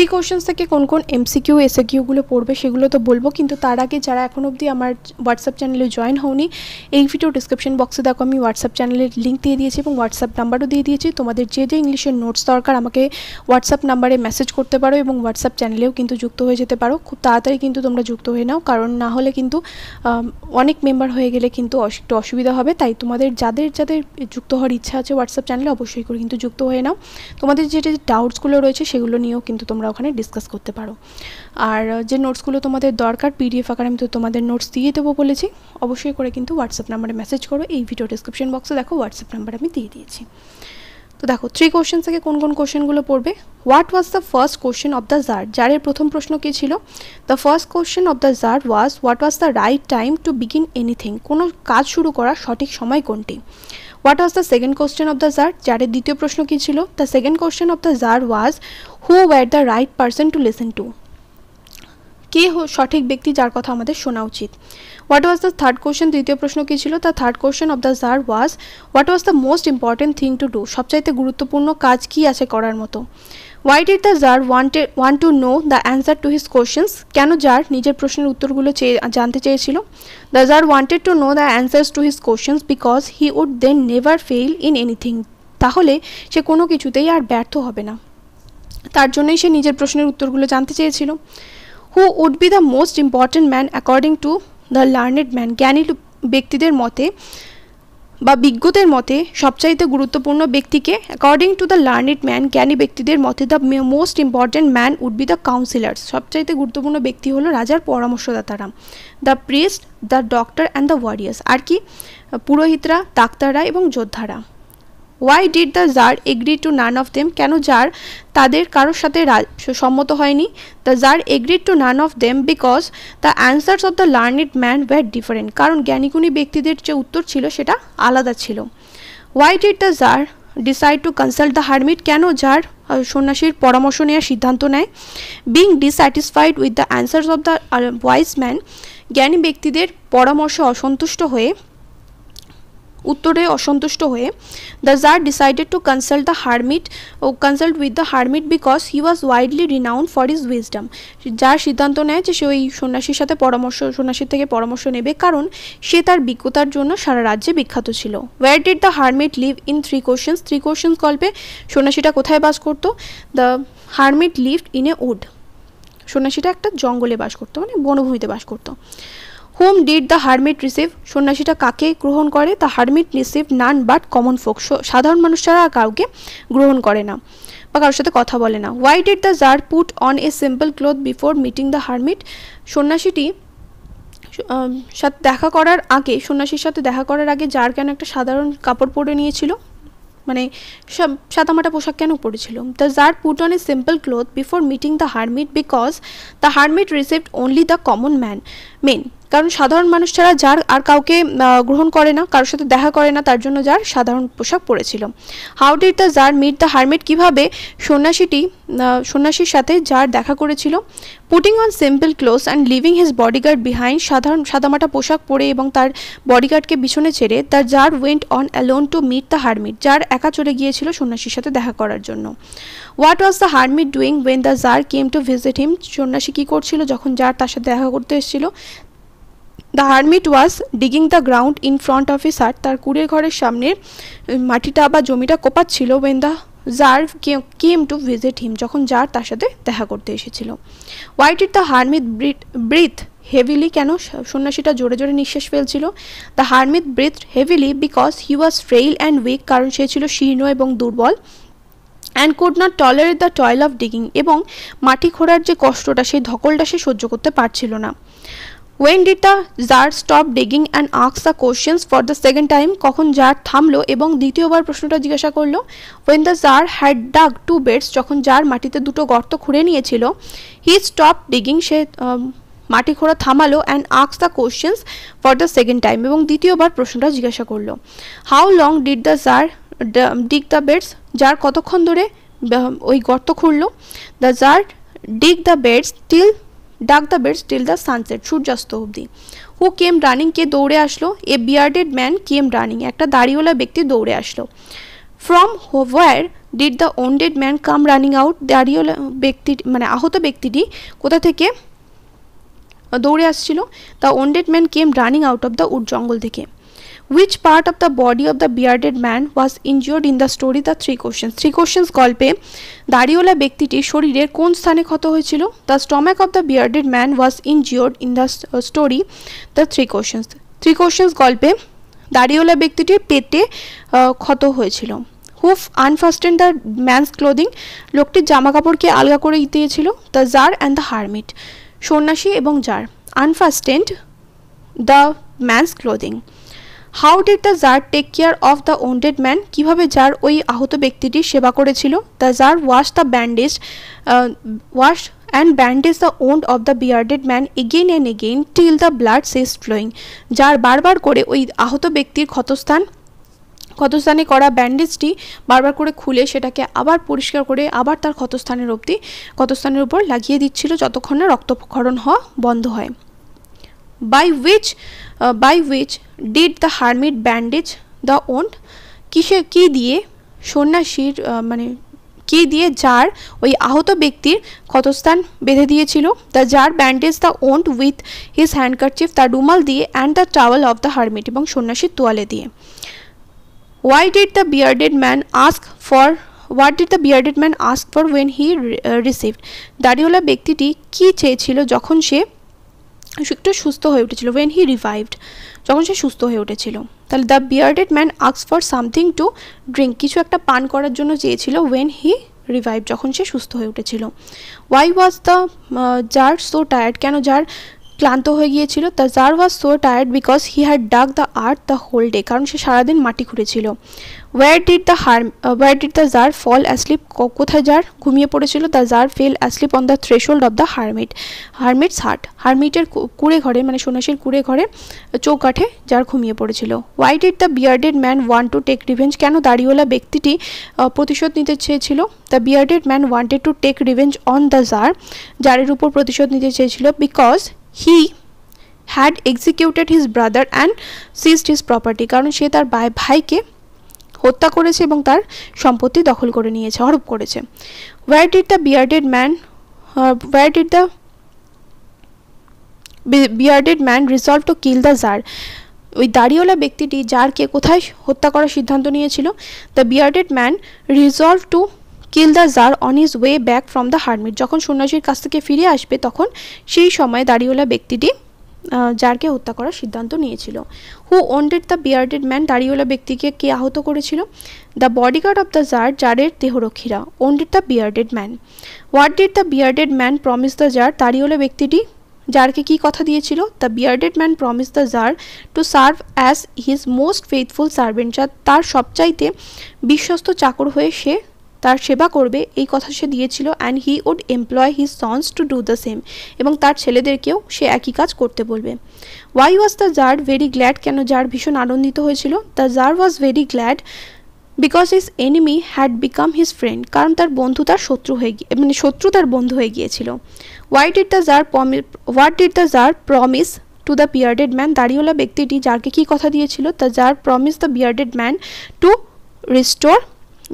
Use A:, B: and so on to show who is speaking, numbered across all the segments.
A: সেই কোশ্চেন্স থেকে কোন কোন এমসিকিউ এসএকিউগুলো পড়বে সেগুলো তো বলবো কিন্তু তার আগে যারা এখন অবধি আমার হোয়াটসঅ্যাপ চ্যানেলে জয়েন হওনি এই ভিডিও ডিসক্রিপশন বক্সে দেখো আমি হোয়াটসঅ্যাপ চ্যানেলের লিঙ্ক দিয়ে দিয়েছি এবং হোয়াটসঅ্যাপ নাম্বারও দিয়ে দিয়েছি তোমাদের যে যে ইংলিশের নোটস দরকার আমাকে হোয়াটসঅ্যাপ নাম্বারে মেসেজ করতে পারো এবং হোয়াটসঅ্যাপ চ্যানেলেও কিন্তু যুক্ত হয়ে যেতে পারো খুব তাড়াতাড়ি কিন্তু তোমরা যুক্ত হয়ে নাও কারণ না হলে কিন্তু অনেক মেম্বার হয়ে গেলে কিন্তু একটু অসুবিধা হবে তাই তোমাদের যাদের যাদের যুক্ত হওয়ার ইচ্ছা আছে হোয়াটসঅ্যাপ চ্যানেলে অবশ্যই করে কিন্তু যুক্ত হয়ে নাও তোমাদের যে ডাউটসগুলো রয়েছে সেগুলো নিয়েও কিন্তু তোমরা ওখানে ডিসকাস করতে পারো আর যে নোটসগুলো তোমাদের দরকার পিডিএফ আকারে আমি তো তোমাদের নোটস দিয়ে দেবো বলেছি অবশ্যই করে কিন্তু হোয়াটসঅ্যাপ নাম্বারে মেসেজ করো এই ভিডিও ডিসক্রিপশন বক্সে দেখো হোয়াটসঅ্যাপ নাম্বার আমি দিয়ে দিয়েছি তো দেখো থ্রি কোশ্চেন থেকে কোন কোন কোশ্চেনগুলো পড়বে what was the first question of the tsar জারের প্রথম প্রশ্ন কী ছিল the first question of the tsar was what was the right time to begin anything কোনো কাজ শুরু করার সঠিক সময় কোনটি what was the second question of the tsar জারের দ্বিতীয় প্রশ্ন কী ছিল the second question of the tsar was who were the right person to listen to কে সঠিক ব্যক্তি যার কথা আমাদের শোনা উচিত what was the third question দ্বিতীয় প্রশ্ন কী ছিল তা third question of the tsar was what was the most important thing to do সবচাইতে গুরুত্বপূর্ণ কাজ কী আছে করার মতো why did the tsar wanted one to know the answer to his questions কেন জার নিজের প্রশ্নের উত্তরগুলো চেয়ে জানতে চেয়েছিল the tsar wanted to know the answers to his questions because he would then never fail in anything তাহলে সে কোনো কিছুতেই আর ব্যর্থ হবে না তার জন্যই সে নিজের প্রশ্নের উত্তরগুলো জানতে চেয়েছিল who would be the most important man according to the learned man জ্ঞানী ব্যক্তিদের মতে বা বিজ্ঞদের মতে সবচাইতে গুরুত্বপূর্ণ ব্যক্তিকে according to the learned man জ্ঞানী ব্যক্তিদের মতে the most important man would be the councillors সবচাইতে গুরুত্বপূর্ণ ব্যক্তি হলো রাজার পরামর্শদাতারা the priest the doctor and the warriors আর কি পুরোহিতরা ডাক্তাররা এবং যোদ্ধারা why did the tsar agree to none of them কেন জার তাদের কারোর সাথে সম্মত হয়নি the tsar agreed to none of them because the answers of the learned man were different কারণ জ্ঞানীগুণী ব্যক্তিদের যে উত্তর ছিল সেটা আলাদা ছিল why did the tsar decide to consult the hermit কেন যার সন্ন্যাসীর পরামর্শ নেওয়ার সিদ্ধান্ত নেয় being dissatisfied with the answers of the wise man জ্ঞানী ব্যক্তিদের পরামর্শে অসন্তুষ্ট হয়ে উত্তরে অসন্তুষ্ট হয়ে the tsar decided to consult the hermit ও consult with the hermit because he was widely renowned for his wisdom যার সিদ্ধান্ত নেয় যে সে ওই সন্ন্যাসীর সাথে পরামর্শ সন্ন্যাসীর থেকে পরামর্শ নেবে কারণ সে তার বিজ্ঞতার জন্য সারা রাজ্যে বিখ্যাত ছিল where did the hermit live in three questions three questions গল্পে সন্ন্যাসীটা কোথায় বাস করতো the hermit lived in a wood সন্ন্যাসীটা একটা জঙ্গলে বাস করতো মানে বনভূমিতে বাস করতো whom did the hermit receive সন্ন্যাসীটা কাকে গ্রহণ করে the hermit receive none but common folk সাধারণ মানুষ ছাড়া কাউকে গ্রহণ করে না বা কারোর সাথে কথা বলে না why did the tsar put on a simple cloth before meeting the hermit সন্ন্যাসীটি সাথে দেখা করার আগে সন্ন্যাসীর সাথে দেখা করার আগে যার কেন একটা সাধারণ কাপড় পরে নিয়েছিল মানে সাদামাটা পোশাক কেন পরেছিল the tsar put on a simple cloth before meeting the hermit because the hermit received only the common man men কারণ সাধারণ মানুষ ছাড়া যার আর কাউকে গ্রহণ করে না কারোর সাথে দেখা করে না তার জন্য যার সাধারণ পোশাক পরেছিল how did the tsar meet the hermit কীভাবে সন্ন্যাসীটি সন্ন্যাসীর সাথে যার দেখা করেছিল putting on simple clothes and leaving his bodyguard behind সাধারণ সাদামাটা পোশাক পরে এবং তার বডিগার্ডকে পিছনে ছেড়ে তার tsar went on alone to meet the hermit যার একা চলে গিয়েছিল সন্ন্যাসীর সাথে দেখা করার জন্য what was the hermit doing when the tsar came to visit him সন্ন্যাসী কী করছিল যখন যার তার সাথে দেখা করতে এসেছিল the hermit was digging the ground in front of his hut তার কুড়ের ঘরের সামনে মাটিটা বা জমিটা কোপাচ্ছিল when the tsar came to visit him যখন জার তার সাথে দেখা করতে এসেছিল why did the hermit breathe heavily কেন সন্ন্যাসীটা জোরে জোরে নিঃশ্বাস ফেলছিল the hermit breathe heavily because he was frail and weak কারণ সে ছিল শীর্ণ এবং দুর্বল and could not tolerate the toil of digging এবং মাটি খোঁড়ার যে কষ্টটা সেই ধকলটা সে সহ্য করতে পারছিল না when did the tsar stop digging and আক্স the questions for the second time কখন জার থামলো এবং দ্বিতীয়বার প্রশ্নটা জিজ্ঞাসা করলো when the tsar had dug two beds যখন জার মাটিতে দুটো গর্ত খুঁড়ে নিয়েছিল হি স্টপ ডিগিং সে মাটি খোঁড়া থামালো অ্যান্ড আক্স the questions for the second time এবং দ্বিতীয়বার প্রশ্নটা জিজ্ঞাসা করলো how long did the tsar dig the beds tsar কতক্ষণ ধরে ওই গর্ত খুঁড়লো the tsar dig the beds till dug the beds till the sunset সূর্যাস্ত অবধি হু কেম রানিং কে দৌড়ে আসলো a bearded man came running একটা দাড়িওয়ালা ব্যক্তি দৌড়ে আসলো from where did the dead man come running out দাড়িওয়ালা ব্যক্তি মানে আহত ব্যক্তিটি কোথা থেকে দৌড়ে আসছিল the dead man came running out of the wood জঙ্গল থেকে which part of the body of the bearded man was injured in the story the three questions three questions গল্পে দাড়িওয়ালা ব্যক্তিটি শরীরের কোন স্থানে ক্ষত হয়েছিল the stomach of the bearded man was injured in the story the three questions three questions গল্পে দাড়িওয়ালা ব্যক্তিটির পেটে ক্ষত হয়েছিল who unfasten the man's clothing লোকটির জামা কাপড়কে আলগা করে দিয়েছিল the tsar and the hermit সন্ন্যাসী এবং tsar unfastened the man's clothing how did the tsar take care of the wounded man কীভাবে জার ওই আহত ব্যক্তিটির সেবা করেছিল the tsar wash the bandage wash and bandage the wound of the bearded man again and again till the blood ceased flowing যার বারবার করে ওই আহত ব্যক্তির ক্ষতস্থান ক্ষতস্থানে করা ব্যান্ডেজটি বারবার করে খুলে সেটাকে আবার পরিষ্কার করে আবার তার ক্ষতস্থানের অবধি ক্ষতস্থানের উপর লাগিয়ে দিচ্ছিল যতক্ষণ না রক্তক্ষরণ হওয়া বন্ধ হয় by which by which did the the bandage the the wound কিসে কি দিয়ে সন্ন্যাসীর মানে কি দিয়ে যার ওই আহত ব্যক্তির ক্ষতস্থান বেঁধে দিয়েছিল দ্য যার bandage the wound with his handkerchief তার রুমাল দিয়ে and the towel of the hermit এবং সন্ন্যাসীর তোয়ালে দিয়ে why did the bearded man ask for what did the bearded man ask for when he received দাড়িওয়ালা ব্যক্তিটি কি চেয়েছিল যখন সে একটু সুস্থ হয়ে উঠেছিল ওয়েন হি রিভাইভড যখন সে সুস্থ হয়ে উঠেছিল তাহলে দ্য বিয়ার্ডেড ম্যান আক্স ফর সামথিং টু ড্রিঙ্ক কিছু একটা পান করার জন্য চেয়েছিল ওয়েন হি রিভাইভ যখন সে সুস্থ হয়ে উঠেছিল ওয়াই ওয়াজ দ্য যার সো টায়ার্ড কেন যার ক্লান্ত হয়ে গিয়েছিল the tsar was so tired because he had dug the earth the whole day কারণ সে সারাদিন মাটি খুঁড়েছিল where did the her where did the tsar fall asleep কোথায় জার ঘুমিয়ে পড়েছিল the tsar fell asleep on the threshold of the hermit hermit's hut হারমিটের কুড়ে ঘরে মানে সোনাসীর কুড়ে ঘরে চৌকাঠে যার ঘুমিয়ে পড়েছিল why did the bearded man want to take revenge কেন দাড়িওয়ালা ব্যক্তিটি uh, প্রতিশোধ নিতে চেয়েছিল the bearded man wanted to take revenge on the tsar জারের উপর প্রতিশোধ নিতে চেয়েছিল because he had executed his brother and seized his property কারণ সে তার ভাইকে হত্যা করেছে এবং তার সম্পত্তি দখল করে নিয়েছে হড়প করেছে where did the bearded man uh, where did the bearded man resolve to kill the czar ওই দাড়িওয়ালা ব্যক্তিটি জারকে কোথায় হত্যা করার সিদ্ধান্ত নিয়েছিল the bearded man resolved to kill the tsar on his way back from the hermit যখন সন্ন্যাসীর কাছ থেকে ফিরে আসবে তখন সেই সময় দাড়িওয়ালা ব্যক্তিটি জারকে হত্যা করার সিদ্ধান্ত নিয়েছিল who wounded the bearded man দাড়িওয়ালা ব্যক্তিকে কে আহত করেছিল the bodyguard of the tsar জারের দেহরক্ষীরা wounded the bearded man what did the bearded man promise the tsar দাড়িওয়ালা ব্যক্তিটি জারকে কি কথা দিয়েছিল the bearded man promise the tsar to serve as his most faithful servant যা তার সবচাইতে বিশ্বস্ত চাকর হয়ে সে তার সেবা করবে এই কথা সে দিয়েছিল and he would employ his sons to do the same এবং তার ছেলেদেরকেও সে একই কাজ করতে বলবে why was the tsar very glad কেন জার ভীষণ আনন্দিত হয়েছিল the tsar was very glad because his enemy had become his friend কারণ তার বন্ধু তার শত্রু হয়ে গিয়ে মানে শত্রু তার বন্ধু হয়ে গিয়েছিল why did the tsar what did the tsar promise to the bearded man দাড়িওয়ালা ব্যক্তিটি যারকে কি কথা দিয়েছিল the tsar promised the bearded man to restore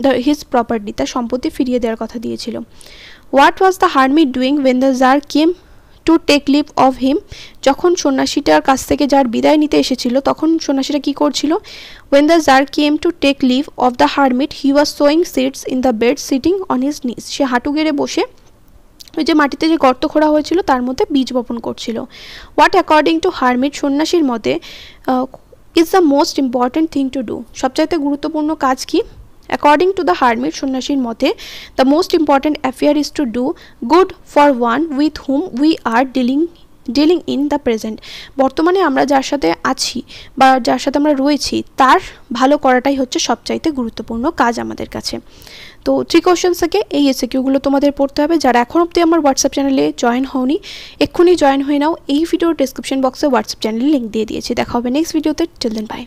A: the his property তার সম্পত্তি ফিরিয়ে দেওয়ার কথা দিয়েছিল what was the hermit doing when the tsar came to take leave of him যখন সন্ন্যাসীটার কাছ থেকে যার বিদায় নিতে এসেছিল তখন সন্ন্যাসীটা কী করছিল when the tsar came to take leave of the hermit he was sowing seeds in the bed sitting on his knees সে হাঁটু গেড়ে বসে ওই যে মাটিতে যে গর্ত খোঁড়া হয়েছিল তার মধ্যে বীজ বপন করছিল হোয়াট অ্যাকর্ডিং টু হার্মিট সন্ন্যাসীর মতে is the most important thing to do সবচাইতে গুরুত্বপূর্ণ কাজ কি according to the hermit Shunnashin Mote, the most important affair is to do good for one with whom we are dealing dealing in the present বর্তমানে আমরা যার সাথে আছি বা যার সাথে আমরা রয়েছি তার ভালো করাটাই হচ্ছে সবচাইতে গুরুত্বপূর্ণ কাজ আমাদের কাছে তো থ্রি কোশ্চেন থেকে এই এসিকিউগুলো তোমাদের পড়তে হবে যারা এখন অব্দি আমার হোয়াটসঅ্যাপ চ্যানেলে জয়েন হওনি এক্ষুনি জয়েন হয়ে নাও এই ভিডিওর ডিসক্রিপশন বক্সে হোয়াটসঅ্যাপ চ্যানেলে লিঙ্ক দিয়ে দিয়েছি দেখা হবে নেক্সট ভিডিওতে টিল দেন বাই